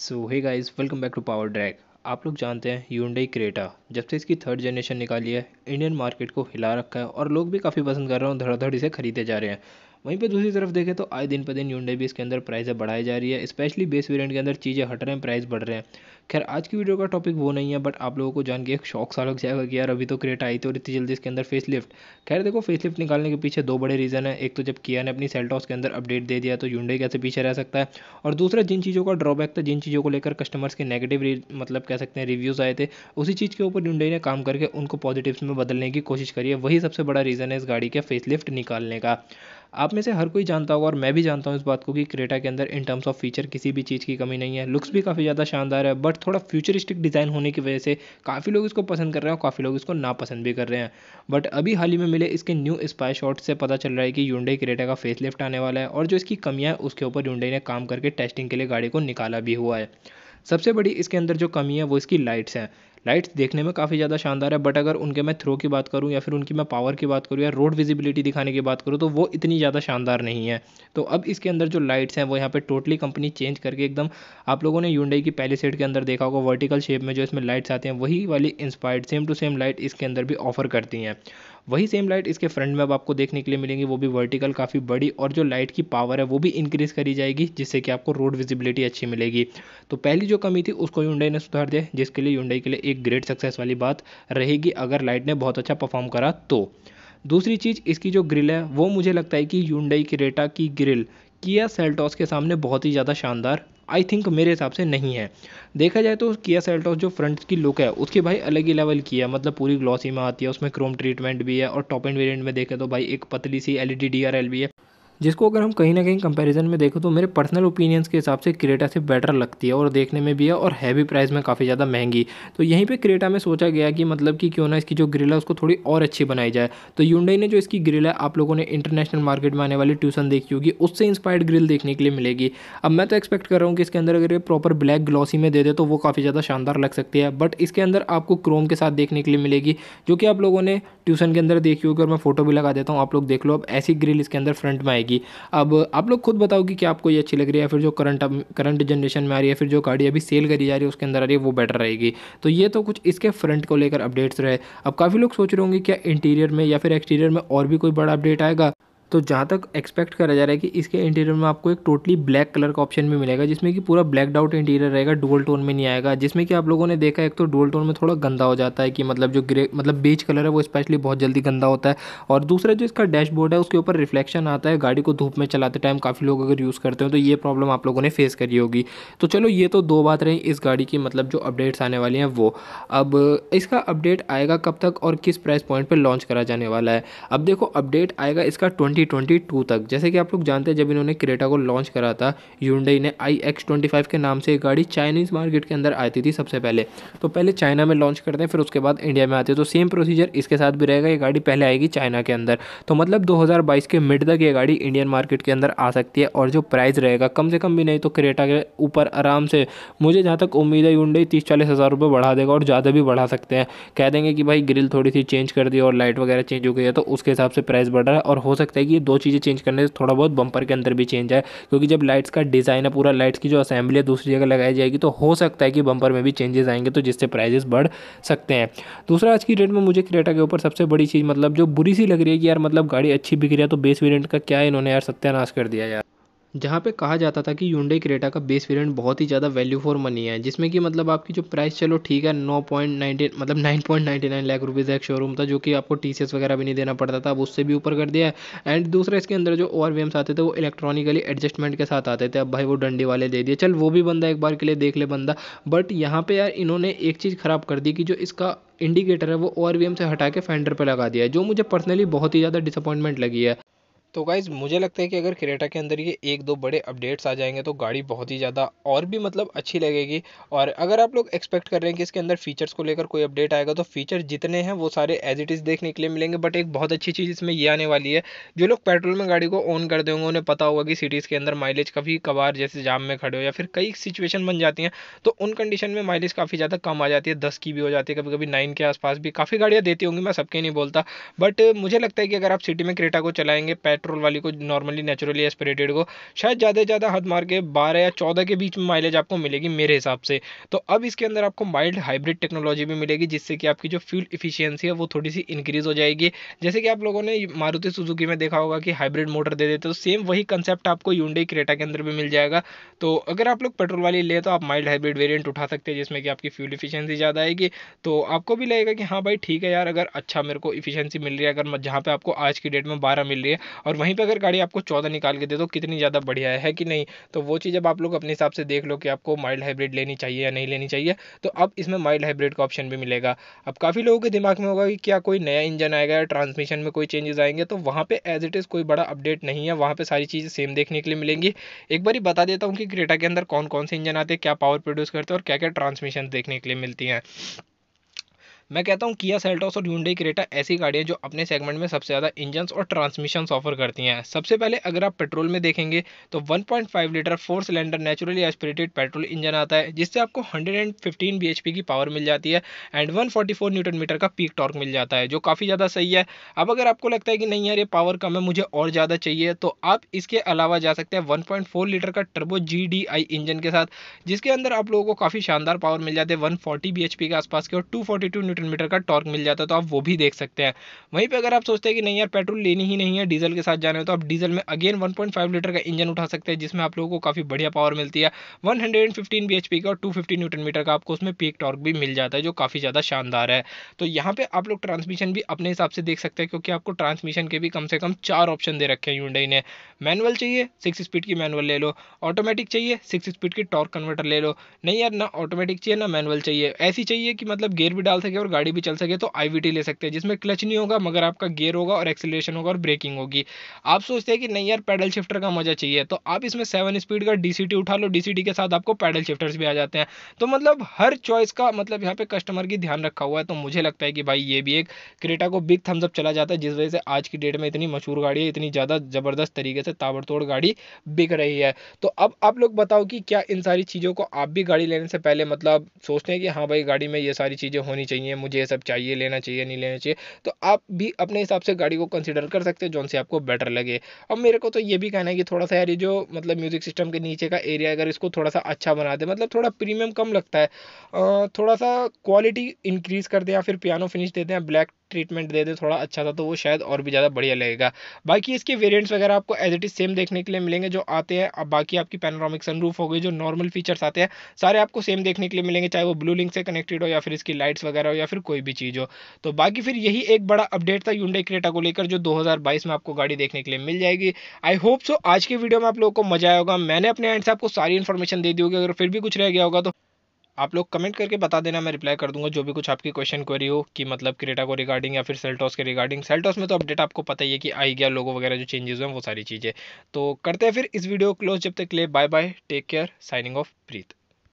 so hey guys welcome back to power drag आप लोग जानते हैं यूनडई क्रेटा जब से इसकी थर्ड जनरेशन निकाली है इंडियन मार्केट को हिला रखा है और लोग भी काफ़ी पसंद कर रहे हैं धड़ाधड़ इसे खरीदे जा रहे हैं वहीं पर दूसरी तरफ देखें तो आए दिन पर दिन यूडे भी इसके अंदर प्राइस बढ़ाई जा रही है स्पेशली बेस वेरियंट के अंदर चीज़ें हट रहे हैं प्राइस बढ़ रहे हैं खैर आज की वीडियो का टॉपिक वो नहीं है बट आप लोगों को जान के एक शौक सा लग जाएगा कि यार अभी तो क्रिएट आई थी और इतनी जल्दी इसके अंदर फेस लिफ्ट खैर देखो फेस लिफ्ट निकालने के पीछे दो बड़े रीज़न है एक तो जब किया ने अपनी सेल्टॉस के अंदर अपडेट दे दिया तो यूंडे कैसे पीछे रह सकता है और दूसरा जिन चीज़ों का ड्रॉबैक था जिन चीज़ों को लेकर कस्टमर्स के नेगेटिव मतलब कह सकते हैं रिव्यूज़ आए थे उसी चीज़ के ऊपर यूंडे ने काम करके उनको पॉजिटिव में बदलने की कोशिश करी है वही सबसे बड़ा रीज़न है इस गाड़ी के फेस निकालने का आप में से हर कोई जानता होगा और मैं भी जानता हूँ इस बात को कि क्रेटा के अंदर इन टर्म्स ऑफ फीचर किसी भी चीज़ की कमी नहीं है लुक्स भी काफ़ी ज़्यादा शानदार है बट थोड़ा फ्यूचरिस्टिक डिज़ाइन होने की वजह से काफ़ी लोग इसको पसंद कर रहे हैं और काफ़ी लोग इसको नापसंद भी कर रहे हैं बट अभी हाल ही में मिले इसके न्यू स्पाई शॉट से पता चल रहा है कि यूंडे क्रेटा का फेस आने वाला है और जो इसकी कमियाँ है उसके ऊपर यूंडे ने काम करके टेस्टिंग के लिए गाड़ी को निकाला भी हुआ है सबसे बड़ी इसके अंदर जो कमी है वो इसकी लाइट्स हैं लाइट्स देखने में काफ़ी ज़्यादा शानदार है बट अगर उनके मैं थ्रो की बात करूँ या फिर उनकी मैं पावर की बात करूँ या रोड विजिबिलिटी दिखाने की बात करूँ तो वो इतनी ज़्यादा शानदार नहीं है तो अब इसके अंदर जो लाइट्स हैं वो यहाँ पर टोटली कंपनी चेंज करके एकदम आप लोगों ने यूंडई की पहले सेट के अंदर देखा होगा वर्टिकल शेप में जो इसमें लाइट्स आते हैं वही वाली inspired same to same light इसके अंदर भी ऑफर करती हैं वही सेम लाइट इसके फ्रंट में अब आपको देखने के लिए मिलेंगी वो भी वर्टिकल काफ़ी बड़ी और जो लाइट की पावर है वो भी इंक्रीज़ करी जाएगी जिससे कि आपको रोड विजिबिलिटी अच्छी मिलेगी तो पहली जो कमी थी उसको यूंडई ने सुधार दिया जिसके लिए यूंडई के लिए एक ग्रेट सक्सेस वाली बात रहेगी अगर लाइट ने बहुत अच्छा परफॉर्म करा तो दूसरी चीज़ इसकी जो ग्रिल है वो मुझे लगता है कि यूंडाई क्रेटा की ग्रिल किया सेल्टॉस के सामने बहुत ही ज़्यादा शानदार आई थिंक मेरे हिसाब से नहीं है देखा जाए तो किया सेल्टॉस जो फ्रंट की लुक है उसके भाई अलग ही लेवल की है मतलब पूरी ग्लॉसी में आती है उसमें क्रोम ट्रीटमेंट भी है और टॉप एंड वेरियंट में देखें तो भाई एक पतली सी L E D D R L भी है जिसको अगर हम कहीं ना कहीं कंपैरिजन में देखें तो मेरे पर्सनल ओपिनियंस के हिसाब से क्रेटा से बेटर लगती है और देखने में भी है और हैवी प्राइस में काफ़ी ज़्यादा महंगी तो यहीं पर क्रेटा में सोचा गया कि मतलब कि क्यों ना इसकी जो ग्रिल है उसको थोड़ी और अच्छी बनाई जाए तो यूंडई ने जो इसकी ग्रिल है आप लोगों ने इंटरनेशनल मार्केट में आने वाली ट्यूशन देखी होगी उससे इंस्पायर्ड ग्रिल देखने के लिए मिलेगी अब मैं तो एक्सपेक्ट कर रहा हूँ कि इसके अंदर अगर ये प्रॉपर ब्लैक ग्लॉसी में दे दे तो वो काफ़ी ज़्यादा शानदार लग सकती है बट इसके अंदर आपको क्रोम के साथ देखने के लिए मिलेगी जो कि आप लोगों ने ट्यूशन के अंदर देखी होगी और मैं फोटो भी लगा देता हूँ आप लोग देख लो अब ऐसी ग्रिल इसके अंदर फ्रंट में आएगी जाएगी अब आप लोग खुद बताओ कि आपको ये अच्छी लग रही है फिर जो करंट करंट जनरेशन में आ रही है फिर जो गाड़ी अभी सेल करी जा रही है उसके अंदर आ रही है वो बेटर रहेगी तो ये तो कुछ इसके फ्रंट को लेकर अपडेट्स रहे अब काफ़ी लोग सोच रहे होंगे क्या इंटीरियर में या फिर एक्सटीरियर में और भी कोई बड़ा अपडेट आएगा तो जहाँ तक एक्सपेक्ट करा जा रहा है कि इसके इंटीरियर में आपको एक टोटली ब्लैक कलर का ऑप्शन भी मिलेगा जिसमें कि पूरा ब्लैक डाउट इंटीरियर रहेगा डुअल टोन में नहीं आएगा जिसमें कि आप लोगों ने देखा एक तो डुअल टोन में थोड़ा गंदा हो जाता है कि मतलब जो ग्रे मतलब बेच कलर है वो स्पेशली बहुत जल्दी गंदा होता है और दूसरा जो इसका डैशबोर्ड है उसके ऊपर रिफ्लेक्शन आता है गाड़ी को धूप में चलाते टाइम काफ़ी लोग अगर यूज़ करते हैं तो ये प्रॉब्लम आप लोगों ने फेस करी होगी तो चलो ये तो दो बात रही इस गाड़ी की मतलब जो अपडेट्स आने वाली हैं वो अब इसका अपडेट आएगा कब तक और किस प्राइस पॉइंट पर लॉन्च करा जाने वाला है अब देखो अपडेट आएगा इसका ट्वेंटी 2022 तक जैसे कि आप लोग जानते हैं जब इन्होंने क्रेटा को लॉन्च करा था यूंडई ने आई एक्स के नाम से एक गाड़ी चाइनीज़ मार्केट के अंदर आती थी सबसे पहले तो पहले चाइना में लॉन्च करते हैं फिर उसके बाद इंडिया में आते हैं तो सेम प्रोसीजर इसके साथ भी रहेगा ये गाड़ी पहले आएगी चाइना के अंदर तो मतलब दो के मिड तक ये गाड़ी इंडियन मार्केट के अंदर आ सकती है और जो प्राइस रहेगा कम से कम भी नहीं तो क्रेटा के ऊपर आराम से मुझे जहाँ तक उम्मीद है यूंडई तीस चालीस हज़ार बढ़ा देगा और ज़्यादा भी बढ़ा सकते हैं कह देंगे कि भाई ग्रिल थोड़ी सी चेंज कर दी और लाइट वगैरह चेंज हो गई है तो उसके हिसाब से प्राइस बढ़ रहा है और हो सकता है ये दो चीज़ें चेंज करने से थोड़ा बहुत बम्पर के अंदर भी चेंज आए क्योंकि जब लाइट्स का डिज़ाइन है पूरा लाइट्स की जो असेंबली है दूसरी जगह लगाई जाएगी तो हो सकता है कि बम्पर में भी चेंजेस आएंगे तो जिससे प्राइजेस बढ़ सकते हैं दूसरा आज की डेट में मुझे क्रेटा के ऊपर सबसे बड़ी चीज़ मतलब जो बुरी सी लग रही है कि यार मतलब गाड़ी अच्छी बिक रही है तो बेस वेरियंट का क्या इन्होंने यार सत्यानाश कर दिया यार जहाँ पे कहा जाता था कि यूडे क्रेटा का बेस वेरिएंट बहुत ही ज़्यादा वैल्यू फॉर मनी है जिसमें कि मतलब आपकी जो प्राइस चलो ठीक है नौ पॉइंट नाइनटी मतलब nine point ninety nine lakh rupees का एक शोरूम था जो कि आपको टी सी एस वगैरह भी नहीं देना पड़ता था अब उससे भी ऊपर कर दिया है एंड दूसरा इसके अंदर जो ओर वी आते थे वो इलेक्ट्रॉनिकली एडजस्टमेंट के साथ आते थे अब भाई वो डंडी वाले दे दिए चल वो भी बंदा एक बार के लिए देख ले बंदा बट यहाँ पर यार इन्होंने एक चीज़ ख़राब कर दी कि जो इसका इंडिकेटर है वो एम से हटा के फेंडर पर लगा दिया है जो मुझे पर्सनली बहुत ही ज़्यादा डिसअपॉइंटमेंट लगी है तो गाइज़ मुझे लगता है कि अगर क्रेटा के अंदर ये एक दो बड़े अपडेट्स आ जाएंगे तो गाड़ी बहुत ही ज़्यादा और भी मतलब अच्छी लगेगी और अगर आप लोग एक्सपेक्ट कर रहे हैं कि इसके अंदर फीचर्स को लेकर कोई अपडेट आएगा तो फीचर जितने हैं वो सारे एज इट इज़ देखने के लिए मिलेंगे बट एक बहुत अच्छी चीज़ इसमें ये आने वाली है जो लोग पेट्रोल में गाड़ी को ऑन कर देंगे उन्हें पता होगा कि सिटीज़ के अंदर माइलेज कभी कभार जैसे जाम में खड़े हो या फिर कई सिचुएशन बन जाती हैं तो उन कंडीशन में माइलेज काफ़ी ज़्यादा कम आ जाती है दस की भी हो जाती है कभी कभी नाइन के आसपास भी काफ़ी गाड़ियाँ देती होंगी मैं सबके नहीं बोलता बट मुझे लगता है कि अगर आप सिटी में क्रेटा को चलाएँगे पेट्रोल वाली को नॉर्मली नेचुरली एस्पिरेटेड को शायद ज़्यादा से ज़्यादा हद मार के बारह या चौदह के बीच में माइलेज आपको मिलेगी मेरे हिसाब से तो अब इसके अंदर आपको माइल्ड हाइब्रिड टेक्नोलॉजी भी मिलेगी जिससे कि आपकी जो फ्यूल इफिशियंसी है वो थोड़ी सी इंक्रीज़ हो जाएगी जैसे कि आप लोगों ने मारुति सुजुकी में देखा होगा कि हाइब्रिड मोटर दे देते तो सेम वही कंसेप्ट आपको यूडे क्रेटा के अंदर भी मिल जाएगा तो अगर आप लोग पेट्रोल वाली ले तो आप माइल्ड हाइब्रिड वेरियंट उठा सकते हैं जिसमें कि आपकी फ्यूल इफिशियंसी ज़्यादा आएगी तो आपको भी लगेगा कि हाँ भाई ठीक है यार अगर अच्छा मेरे को इफिशियंसी मिल रही है अगर जहाँ पे आपको आज की डेट में बारह मिल रही है और और वहीं पर अगर गाड़ी आपको चौदह निकाल के दे दो कितनी ज़्यादा बढ़िया है, कि नहीं तो वो चीज़ अब आप लोग अपने हिसाब से देख लो कि आपको माइल्ड हाइब्रिड लेनी चाहिए या नहीं लेनी चाहिए तो अब इसमें माइल्ड हाइब्रिड का ऑप्शन भी मिलेगा अब काफ़ी लोगों के दिमाग में होगा कि क्या कोई नया इंजन आएगा या ट्रांसमिशन में कोई चेंजेस आएंगे तो वहाँ पर एज इट इज़ कोई बड़ा अपडेट नहीं है वहाँ पर सारी चीज़ें सेम देखने के लिए मिलेंगी एक बार बता देता हूँ कि क्रेटा के अंदर कौन कौन से इंजन आते हैं क्या पावर प्रोड्यूस करते हैं और क्या क्या ट्रांसमिशन देखने के लिए मिलती हैं मैं कहता हूँ किया सेल्टॉस और ह्यूंडई क्रेटा ऐसी गाड़ियाँ जो अपने सेगमेंट में सबसे ज़्यादा इंजन और ट्रांसमिशन ऑफर करती हैं सबसे पहले अगर आप पेट्रोल में देखेंगे तो 1.5 litre four cylinder naturally aspirated petrol engine आता है जिससे आपको 115 bhp की पावर मिल जाती है एंड 144 न्यूटन मीटर का पीक टॉर्क मिल जाता है जो काफ़ी ज़्यादा सही है अब अगर आपको लगता है कि नहीं यार ये पावर कम है मुझे और ज़्यादा चाहिए तो आप इसके अलावा जा सकते हैं 1.4 लीटर का टर्बो जी इंजन के साथ जिसके अंदर आप लोगों को काफ़ी शानदार पावर मिल जाते हैं वन फोर्टी के आसपास के और टू न्यूटन न्यूटन मीटर का टॉर्क मिल जाता है तो आप वो भी देख सकते हैं वहीं पर अगर आप सोचते हैं कि नहीं यार पेट्रोल लेनी ही नहीं है डीजल के साथ जाने तो आप डीजल में अगेन वन लीटर का इंजन उठा सकते हैं जिसमें आप लोगों को काफ़ी बढ़िया पावर मिलती है वन हंड्रेड का और टू न्यूटन मीटर का आपको उसमें पीक टॉर्क भी मिल जाता है जो काफ़ी ज़्यादा शानदार है तो यहाँ पर आप लोग ट्रांसमिशन भी अपने हिसाब से देख सकते हैं क्योंकि आपको ट्रांसमिशन के भी कम से कम चार ऑप्शन दे रखे हैं यूंडई ने मैनुअल चाहिए सिक्स स्पीड की मैनुअल ले लो ऑटोमेटिक चाहिए सिक्स स्पीड की टॉर्क कन्वर्टर ले लो नहीं यार ना ऑटोमेटिक चाहिए ना मैनुअल चाहिए ऐसी चाहिए कि मतलब गेयर भी डाल सके और गाड़ी भी चल सके तो आई ले सकते हैं जिसमें क्लच नहीं होगा मगर आपका गियर होगा और एक्सिलेशन होगा और ब्रेकिंग होगी आप सोचते हैं कि नहीं यार पैडल शिफ्टर का मजा चाहिए तो आप इसमें सेवन स्पीड का डी उठा लो डी के साथ आपको पैडल शिफ्टर्स भी आ जाते हैं तो मतलब हर चॉइस का मतलब यहाँ पे कस्टमर की ध्यान रखा हुआ है तो मुझे लगता है कि भाई ये भी एक क्रेटा को बिग थम्सअप चला जाता है जिस वजह से आज की डेट में इतनी मशहूर गाड़ी है इतनी ज़्यादा ज़बरदस्त तरीके से ताबड़तोड़ गाड़ी बिक रही है तो अब आप लोग बताओ कि क्या इन सारी चीज़ों को आप भी गाड़ी लेने से पहले मतलब सोचते हैं कि हाँ भाई गाड़ी में ये सारी चीज़ें होनी चाहिए है मुझे ये सब चाहिए लेना चाहिए नहीं लेना चाहिए तो आप भी अपने हिसाब से गाड़ी को कंसिडर कर सकते हैं जौन से आपको बेटर लगे अब मेरे को तो ये भी कहना है कि थोड़ा सा यार ये जो मतलब म्यूज़िक सिस्टम के नीचे का एरिया अगर इसको थोड़ा सा अच्छा बना दे मतलब थोड़ा प्रीमियम कम लगता है थोड़ा सा क्वालिटी इंक्रीज़ कर दें या फिर पियानो फिनिश देते हैं ब्लैक ट्रीटमेंट दे दे थोड़ा अच्छा था तो वो शायद और भी ज़्यादा बढ़िया लगेगा बाकी इसके वेरियंट्स वगैरह आपको एज इट इज़ सेम देखने के लिए मिलेंगे जो आते हैं अब बाकी आपकी पैनोरामिक सनरूफ हो गई जो नॉर्मल फीचर्स आते हैं सारे आपको सेम देखने के लिए मिलेंगे चाहे वो ब्लू लिंक से कनेक्टेड हो या फिर इसकी लाइट्स वगैरह हो या फिर कोई भी चीज़ हो तो बाकी फिर यही एक बड़ा अपडेट था यूडे क्रेटा को लेकर जो 2022 में आपको गाड़ी देखने के लिए मिल जाएगी आई होप सो आज की वीडियो में आप लोगों को मजा आएगा मैंने अपने एंड से आपको सारी इन्फॉर्मेशन दे दी होगी अगर फिर भी कुछ रह गया होगा तो आप लोग कमेंट करके बता देना मैं रिप्लाई कर दूंगा जो भी कुछ आपकी क्वेश्चन क्वेरी हो कि मतलब क्रेटा को रिगार्डिंग या फिर सेल्टॉस के रिगार्डिंग सेल्टॉस में तो अपडेट आपको पता ही है कि आई गया लोगो वगैरह जो चेंजेस हैं वो सारी चीज़ें तो करते हैं फिर इस वीडियो क्लोज जब तक ले bye bye take care signing off प्रीत